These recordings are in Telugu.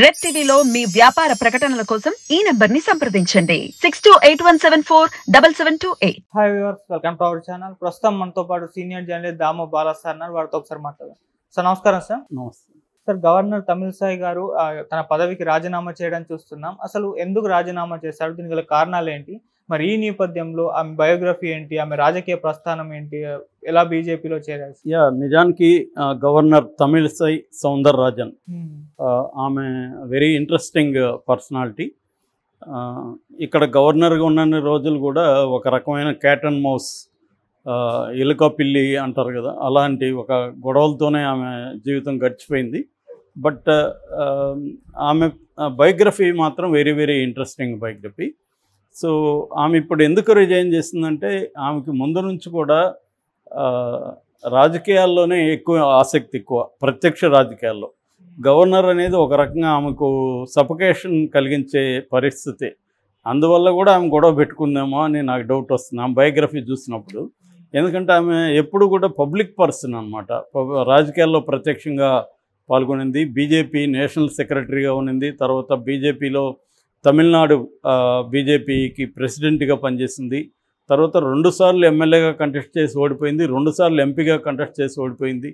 రెడ్ టీవీలో మీ వ్యాపార ప్రకటనల కోసం ఈ నంబర్ ని సంప్రదించండి six two eight one seven four double seven two eight hi viewers welcome to our channel ప్రస్తుతం మనతో పాటు senior journalist Damo Bala sir అన్నారు వారితో ఒకసారి మాట్లాడారు సార్ నమస్కారం సార్ నమస్తే సార్ గవర్నర్ తమిళసాయి గారు తన పదవికి రాజీనామా చేయడం చూస్తున్నాం అసలు ఎందుకు రాజీనామా చేశారు దీనికి గల కారణాలు ఏంటి మరి ఈ నేపథ్యంలో ఆమె బయోగ్రఫీ ఏంటి ఆమె రాజకీయ ప్రస్థానం ఏంటి ఎలా బీజేపీలో చేరారు యా నిజానికి governor Tamilisai Soundararajan hmm. ఆమె వెరీ ఇంట్రెస్టింగ్ పర్సనాలిటీ ఇక్కడ గవర్నర్గా ఉన్న రోజులు కూడా ఒక రకమైన క్యాట్ అండ్ మౌస్ ఎలుక పిల్లి అంటారు కదా అలాంటి ఒక గొడవలతోనే ఆమె జీవితం గడిచిపోయింది బట్ ఆమె బయోగ్రఫీ మాత్రం very very interesting biography so ఆమె ఇప్పుడు ఎందుకు రిజైన్ చేసిందంటే ఆమెకి ముందు నుంచి కూడా రాజకీయాల్లోనే ఎక్కువ ఆసక్తి ఎక్కువ ప్రత్యక్ష రాజకీయాల్లో గవర్నర్ అనేది ఒక రకంగా ఆమెకు సఫకేషన్ కలిగించే పరిస్థితి అందువల్ల కూడా ఆమె గొడవ పెట్టుకుందేమో అని నాకు డౌట్ వస్తుంది ఆమె బయోగ్రఫీ చూసినప్పుడు ఎందుకంటే ఆమె ఎప్పుడు కూడా పబ్లిక్ పర్సన్ అనమాట రాజకీయాల్లో ప్రత్యక్షంగా పాల్గొనింది బీజేపీ నేషనల్ సెక్రటరీగా ఉన్నింది తర్వాత బీజేపీలో తమిళనాడు బీజేపీకి ప్రెసిడెంట్గా పనిచేసింది తర్వాత రెండుసార్లు ఎమ్మెల్యేగా కంటెస్ట్ చేసి ఓడిపోయింది రెండుసార్లు ఎంపీగా కంటెస్ట్ చేసి ఓడిపోయింది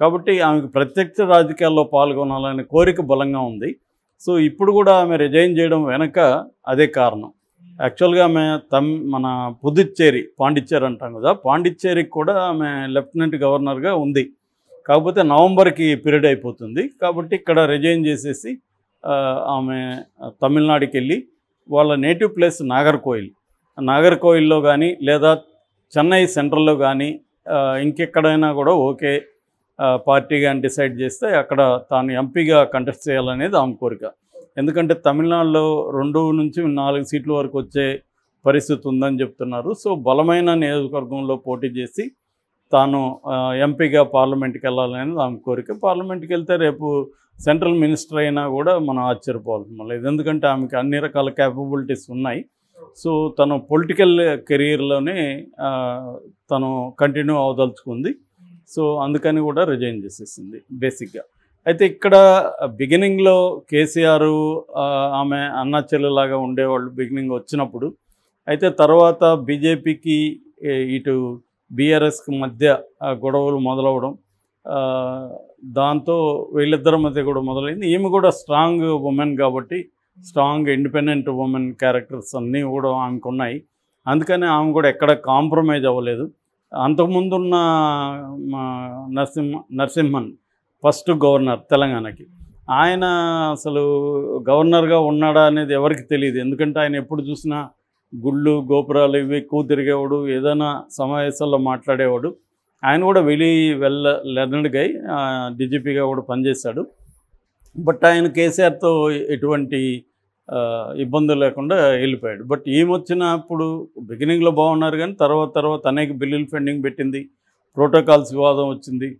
కాబట్టి ఆమెకు ప్రత్యక్ష రాజకీయాల్లో పాల్గొనాలనే కోరిక బలంగా ఉంది సో ఇప్పుడు కూడా ఆమె రిజైన్ చేయడం వెనక అదే కారణం యాక్చువల్గా ఆమె తమ్ మన పుదుచ్చేరి పాండిచ్చేరి అంటాం కదా పాండిచ్చేరికి కూడా ఆమె లెఫ్టినెంట్ గవర్నర్గా ఉంది కాకపోతే నవంబర్కి పీరియడ్ అయిపోతుంది కాబట్టి ఇక్కడ రిజైన్ చేసేసి ఆమె తమిళనాడుకి వెళ్ళి వాళ్ళ నేటివ్ ప్లేస్ నాగర్కోయిల్ నాగర్కోయిల్లో కానీ లేదా చెన్నై సెంట్రల్లో కానీ ఇంకెక్కడైనా కూడా ఓకే పార్టీ కానీ డిసైడ్ చేస్తే అక్కడ తాను ఎంపీగా కంటెస్ట్ చేయాలనేది ఆమె కోరిక ఎందుకంటే తమిళనాడులో రెండు నుంచి నాలుగు సీట్ల వరకు వచ్చే పరిస్థితి ఉందని చెప్తున్నారు సో బలమైన నియోజకవర్గంలో పోటీ చేసి తాను ఎంపీగా పార్లమెంట్కి వెళ్ళాలని ఆమె కోరిక పార్లమెంట్కి వెళ్తే రేపు సెంట్రల్ మినిస్టర్ అయినా కూడా మనం ఆశ్చర్యపోవాల్సిన లేదు ఎందుకంటే ఆమెకి అన్ని రకాల క్యాపబిలిటీస్ ఉన్నాయి సో తను పొలిటికల్ కెరీర్లోనే తను కంటిన్యూ అవదలుచుకుంది సో అందుకని కూడా రిజైన్ చేసేసింది బేసిక్గా అయితే ఇక్కడ బిగినింగ్లో కేసీఆర్ ఆమె అన్నా చెల్లెలాగా ఉండేవాళ్ళు బిగినింగ్ వచ్చినప్పుడు అయితే తర్వాత బీజేపీకి ఇటు బీఆర్ఎస్కి మధ్య గొడవలు మొదలవ్వడం దాంతో వీళ్ళిద్దరి మధ్య కూడా మొదలైంది ఈమె కూడా స్ట్రాంగ్ ఉమెన్ కాబట్టి స్ట్రాంగ్ ఇండిపెండెంట్ ఉమెన్ క్యారెక్టర్స్ అన్నీ కూడా ఆమెకు ఉన్నాయి అందుకని ఆమె కూడా ఎక్కడ కాంప్రమైజ్ అవ్వలేదు అంతకుముందున్న నరసింహ నరసింహన్ ఫస్ట్ గవర్నర్ తెలంగాణకి ఆయన అసలు గవర్నర్గా ఉన్నాడా అనేది ఎవరికి తెలియదు ఎందుకంటే ఆయన ఎప్పుడు చూసినా గుళ్ళు గోపురాలు ఇవి ఎక్కువ తిరిగేవాడు ఏదైనా సమావేశాల్లో మాట్లాడేవాడు ఆయన కూడా వెళ్ళి వెళ్ళ లెర్నడ్ డీజీపీగా కూడా పనిచేశాడు బట్ ఆయన కేసీఆర్తో ఎటువంటి ఇబ్బందులు లేకుండా వెళ్ళిపోయాడు బట్ ఏమొచ్చినప్పుడు బిగినింగ్లో బాగున్నారు కానీ తర్వాత తర్వాత అనేక బిల్లులు పెండింగ్ పెట్టింది ప్రోటోకాల్స్ వివాదం వచ్చింది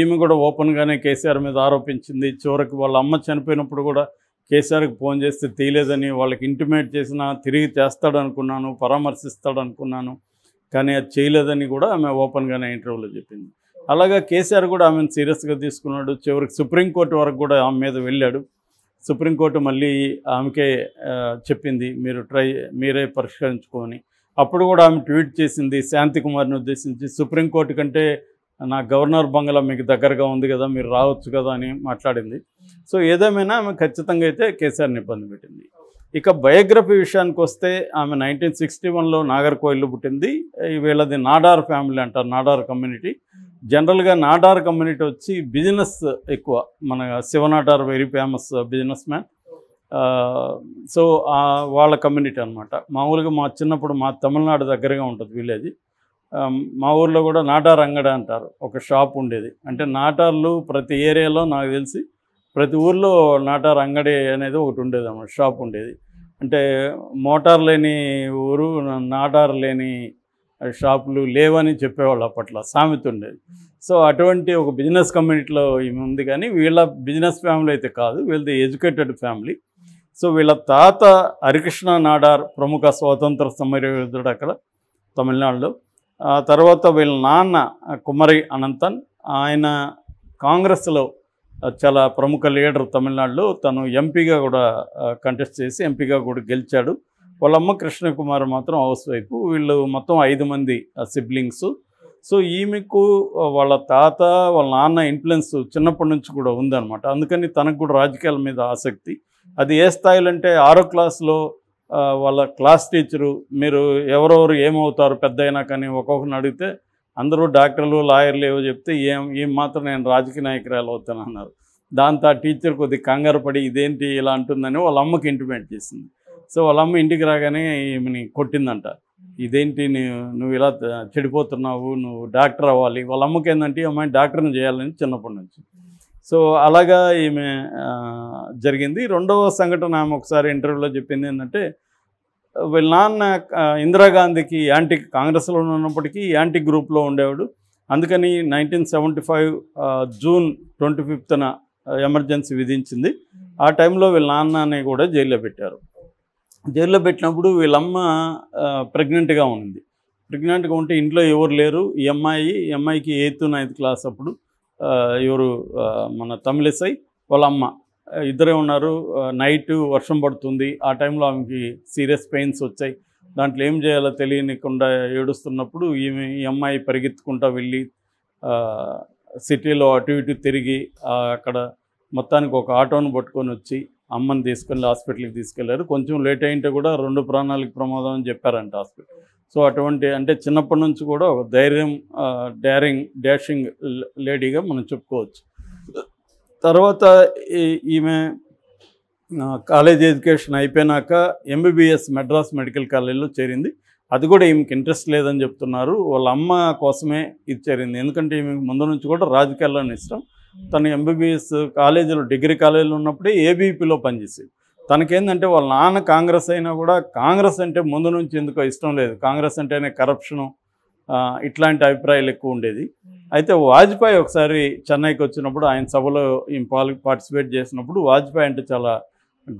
ఈమె కూడా ఓపెన్గానే కేసీఆర్ మీద ఆరోపించింది చివరికి వాళ్ళ అమ్మ చనిపోయినప్పుడు కూడా కేసీఆర్కి ఫోన్ చేస్తే తీయలేదని వాళ్ళకి ఇంటిమేట్ చేసిన తిరిగి చేస్తాడనుకున్నాను పరామర్శిస్తాడనుకున్నాను కానీ అది చేయలేదని కూడా ఆమె ఓపెన్గానే ఇంటర్వ్యూలో చెప్పింది అలాగే కేసీఆర్ కూడా ఆమెను సీరియస్గా తీసుకున్నాడు చివరికి సుప్రీంకోర్టు వరకు కూడా ఆమె మీద వెళ్ళాడు సుప్రీంకోర్టు మళ్ళీ ఆమెకే చెప్పింది మీరు ట్రై మీరే పరిష్కరించుకొని అప్పుడు కూడా ఆమె ట్వీట్ చేసింది శాంతి కుమార్ని ఉద్దేశించి సుప్రీంకోర్టు కంటే నా గవర్నర్ బంగ్లా మీకు దగ్గరగా ఉంది కదా మీరు రావచ్చు కదా అని మాట్లాడింది సో ఏదేమైనా ఆమె ఖచ్చితంగా అయితే కేసీఆర్ని ఇబ్బంది పెట్టింది ఇక బయోగ్రఫీ విషయానికి వస్తే ఆమె నైన్టీన్ సిక్స్టీ వన్లో నాగర్కోయిల్లో పుట్టింది వీళ్ళది నాడార్ ఫ్యామిలీ అంటారు నాడార్ కమ్యూనిటీ జనరల్గా నాడార్ కమ్యూనిటీ వచ్చి బిజినెస్ ఎక్కువ మన Shiv Nadar very famous business man so వాళ్ళ కమ్యూనిటీ అనమాట మామూలుగా మా చిన్నప్పుడు మా తమిళనాడు దగ్గరగా ఉంటుంది విలేజ్ మా ఊర్లో కూడా నాటార్ అంగడ అంటారు ఒక షాప్ ఉండేది అంటే నాటార్లు ప్రతి ఏరియాలో నాకు తెలిసి ప్రతి ఊర్లో నాటార్ అంగడి అనేది ఒకటి ఉండేది అన్నమాట షాప్ ఉండేది అంటే మోటార్ లేని ఊరు నాటార్ లేని షాపులు లేవని చెప్పేవాళ్ళు అప్పట్లో సామెత ఉండేది సో అటువంటి ఒక బిజినెస్ కమ్యూనిటీలో ఉంది కానీ వీళ్ళ బిజినెస్ ఫ్యామిలీ అయితే కాదు వీళ్ళది ఎడ్యుకేటెడ్ ఫ్యామిలీ సో వీళ్ళ తాత హరికృష్ణ నాడార్ ప్రముఖ స్వాతంత్ర సమరయోధుడు అక్కడ తమిళనాడులో తర్వాత వీళ్ళ నాన్న కుమరి అనంతన్ ఆయన కాంగ్రెస్లో చాలా ప్రముఖ లీడర్ తమిళనాడులో తను ఎంపీగా కూడా కంటెస్ట్ చేసి ఎంపీగా కూడా గెలిచాడు వాళ్ళమ్మ కృష్ణకుమార్ మాత్రం హౌస్ వైఫ్ వీళ్ళు మొత్తం ఐదు మంది సిబ్లింగ్స్ సో ఈమెకు వాళ్ళ తాత వాళ్ళ నాన్న ఇన్ఫ్లుయెన్స్ చిన్నప్పటి నుంచి కూడా ఉందన్నమాట అందుకని తనకు కూడా రాజకీయాల మీద ఆసక్తి అది ఏ స్థాయిలో అంటే ఆరో క్లాస్లో వాళ్ళ క్లాస్ టీచరు మీరు ఎవరెవరు ఏమవుతారు పెద్ద అయినా కానీ ఒక్కొక్కరిని అడిగితే అందరూ డాక్టర్లు లాయర్లు ఏవో చెప్తే ఏం ఏం మాత్రం నేను రాజకీయ నాయకురాలు అవుతాను అన్నారు దాంతో ఆ టీచర్ కొద్ది కంగారు పడి ఇదేంటి ఇలా అంటుందని వాళ్ళ అమ్మకి ఇంటిమేట్ చేసింది సో వాళ్ళ అమ్మ ఇంటికి రాగానే ఈమెని కొట్టిందంట ఇదేంటి నువ్వు ఇలా చెడిపోతున్నావు నువ్వు డాక్టర్ అవ్వాలి వాళ్ళ అమ్మకి ఏంటంటే అమ్మాయి డాక్టర్ని చేయాలని చిన్నప్పటి నుంచి సో అలాగా ఈమె జరిగింది రెండవ సంఘటన ఆమె ఒకసారి ఇంటర్వ్యూలో చెప్పింది ఏంటంటే వీళ్ళ నాన్న ఇందిరాగాంధీకి యాంటీ కాంగ్రెస్లో ఉన్నప్పటికీ యాంటీ గ్రూప్లో ఉండేవాడు అందుకని nineteen seventy five June twenty ఫిఫ్త్న ఎమర్జెన్సీ విధించింది ఆ టైంలో వీళ్ళ నాన్నని కూడా జైల్లో పెట్టారు జైల్లో పెట్టినప్పుడు వీళ్ళమ్మ ప్రెగ్నెంట్గా ఉంది ప్రెగ్నెంట్గా ఉంటే ఇంట్లో ఎవరు లేరు ఈ అమ్మాయి ఈ అమ్మాయికి ఎయిత్ నైన్త్ క్లాస్ అప్పుడు ఎవరు మన తమిళసై వాళ్ళ అమ్మ ఇద్దరే ఉన్నారు నైట్ వర్షం పడుతుంది ఆ టైంలో ఆమెకి సీరియస్ పెయిన్స్ వచ్చాయి దాంట్లో ఏం చేయాలో తెలియనికుండా ఏడుస్తున్నప్పుడు ఈమె ఈ అమ్మాయి పరిగెత్తుకుంటా వెళ్ళి సిటీలో అటు ఇటు తిరిగి అక్కడ మొత్తానికి ఒక ఆటోను పట్టుకొని వచ్చి అమ్మని తీసుకెళ్ళి హాస్పిటల్కి తీసుకెళ్లారు కొంచెం లేట్ అయింటే కూడా రెండు ప్రాణాలకు ప్రమాదం అని చెప్పారంట హాస్పిటల్ సో అటువంటి అంటే చిన్నప్పటి నుంచి కూడా ఒక ధైర్యం డేరింగ్ డ్యాషింగ్ లేడీగా మనం చెప్పుకోవచ్చు తర్వాత ఈమె కాలేజ్ ఎడ్యుకేషన్ అయిపోయినాక ఎంబీబీఎస్ మెడ్రాస్ మెడికల్ కాలేజ్లో చేరింది అది కూడా ఈమెకి ఇంట్రెస్ట్ లేదని చెప్తున్నారు వాళ్ళ అమ్మ కోసమే ఇది చేరింది ఎందుకంటే ఈమె ముందు నుంచి కూడా రాజకీయాల్లో ఇష్టం తను ఎంబీబీఎస్ కాలేజీలో డిగ్రీ కాలేజీలో ఉన్నప్పుడే ఏబీపీలో పనిచేసేది తనకేందంటే వాళ్ళ నాన్న కాంగ్రెస్ అయినా కూడా కాంగ్రెస్ అంటే ముందు నుంచి ఎందుకో ఇష్టం లేదు కాంగ్రెస్ అంటేనే కరప్షను ఇట్లాంటి అభిప్రాయాలు ఎక్కువ ఉండేది hmm. అయితే వాజ్పేయి ఒకసారి చెన్నైకి వచ్చినప్పుడు ఆయన సభలో పార్టిసిపేట్ చేసినప్పుడు వాజ్పేయి అంటే చాలా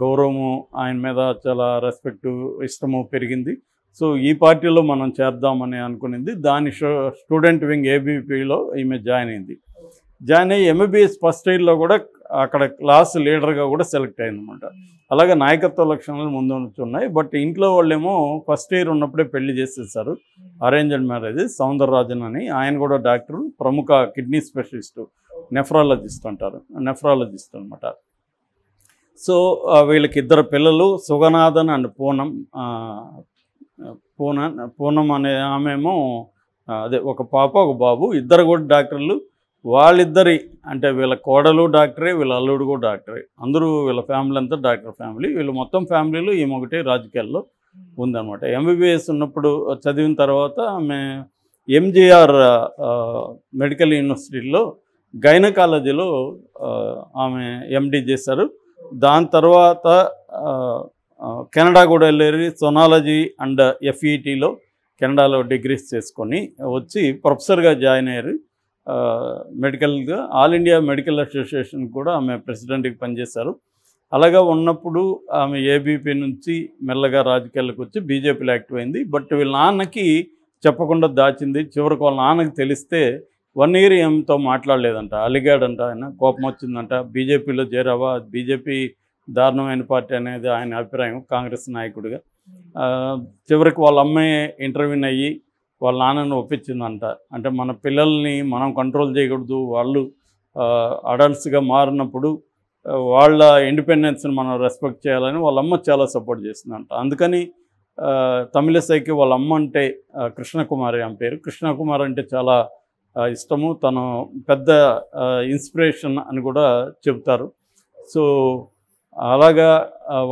గౌరవము ఆయన మీద చాలా రెస్పెక్టు ఇష్టము పెరిగింది సో ఈ పార్టీలో మనం చేద్దామని అనుకునింది దాని స్టూడెంట్ వింగ్ ఏబీపీలో ఈమె జాయిన్ అయింది జాయిన్ అయ్యి ఎంబీబీఎస్ ఫస్ట్ ఇయర్లో కూడా అక్కడ క్లాస్ లీడర్గా కూడా సెలెక్ట్ అయిందనమాట అలాగే నాయకత్వ లక్షణాలు ముందు ఉన్నాయి బట్ ఇంట్లో వాళ్ళేమో ఫస్ట్ ఇయర్ ఉన్నప్పుడే పెళ్లి చేసేసారు అరేంజ్డ్ మ్యారేజ్ సౌందరరాజన్ అని ఆయన కూడా డాక్టర్ ప్రముఖ కిడ్నీ స్పెషలిస్టు నెఫ్రాలజిస్ట్ అంటారు నెఫ్రాలజిస్ట్ అనమాట సో వీళ్ళకి ఇద్దరు పిల్లలు సుగనాథన్ అండ్ పూనం పూన పూనం అనే ఆమెమో అదే ఒక పాప ఒక బాబు ఇద్దరు కూడా డాక్టర్లు వాళ్ళిద్దరి అంటే వీళ్ళ కోడలు డాక్టరే వీళ్ళ అల్లుడు కూడా డాక్టరే అందరూ వీళ్ళ ఫ్యామిలీ అంతా డాక్టర్ ఫ్యామిలీ వీళ్ళు మొత్తం ఫ్యామిలీలో ఈమె ఒకటే రాజకీయాల్లో ఉందన్నమాట ఎంబీబీఎస్ ఉన్నప్పుడు చదివిన తర్వాత ఆమె ఎంజీఆర్ మెడికల్ యూనివర్సిటీలో గైనకాలజీలో ఆమె ఎండి చేశారు దాని తర్వాత కెనడా కూడా వెళ్ళేది సొనాలజీ అండ్ ఎఫ్ఈటీలో e కెనడాలో డిగ్రీస్ చేసుకొని వచ్చి ప్రొఫెసర్గా జాయిన్ అయ్యారు మెడికల్గా ఆల్ ఇండియా మెడికల్ అసోసియేషన్ కూడా ఆమె ప్రెసిడెంట్కి పనిచేశారు అలాగా ఉన్నప్పుడు ఆమె ఏబీపీ నుంచి మెల్లగా రాజకీయాలకు వచ్చి బీజేపీలో యాక్టివ్ అయింది బట్ వీళ్ళ నాన్నకి చెప్పకుండా దాచింది చివరికి వాళ్ళ నాన్నకి తెలిస్తే వన్ ఇయర్ ఏమితో మాట్లాడలేదంట అలిగాడంట ఆయన కోపం వచ్చిందంట బీజేపీలో చేరావా బీజేపీ దారుణమైన పార్టీ అనేది ఆయన అభిప్రాయం కాంగ్రెస్ నాయకుడిగా చివరికి వాళ్ళ అమ్మాయి ఇంటర్వ్యూని అయ్యి వాళ్ళ నాన్నని ఒప్పించిందంట అంటే మన పిల్లల్ని మనం కంట్రోల్ చేయకూడదు వాళ్ళు అడల్ట్స్గా మారినప్పుడు వాళ్ళ ఇండిపెండెన్స్ని మనం రెస్పెక్ట్ చేయాలని వాళ్ళ అమ్మ చాలా సపోర్ట్ చేసిందంట అందుకని తమిళసైకి వాళ్ళ అమ్మ అంటే కృష్ణకుమారి అని పేరు కృష్ణకుమార్ అంటే చాలా ఇష్టము తను పెద్ద ఇన్స్పిరేషన్ అని కూడా చెబుతారు సో అలాగా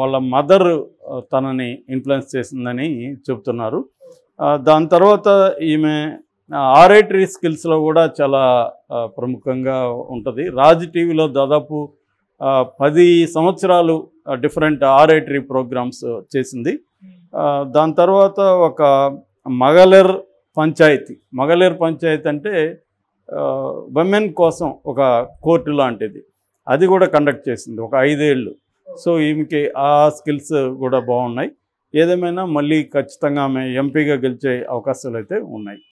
వాళ్ళ మదర్ తనని ఇన్ఫ్లుయెన్స్ చేసిందని చెబుతున్నారు దాని తర్వాత ఈమె ఆరేటరీ స్కిల్స్లో కూడా చాలా ప్రముఖంగా ఉంటుంది రాజ్ టీవీలో దాదాపు పది సంవత్సరాలు డిఫరెంట్ ఆరేటరీ ప్రోగ్రామ్స్ చేసింది దాని తర్వాత ఒక మగలేర్ పంచాయతీ మగలేర్ పంచాయతీ అంటే ఉమెన్ కోసం ఒక కోర్టు లాంటిది అది కూడా కండక్ట్ చేసింది ఒక ఐదేళ్ళు సో ఈమెకి ఆ స్కిల్స్ కూడా బాగున్నాయి ఏదేమైనా మళ్ళీ ఖచ్చితంగా ఆమె ఎంపీగా గెలిచే అవకాశాలు అయితే ఉన్నాయి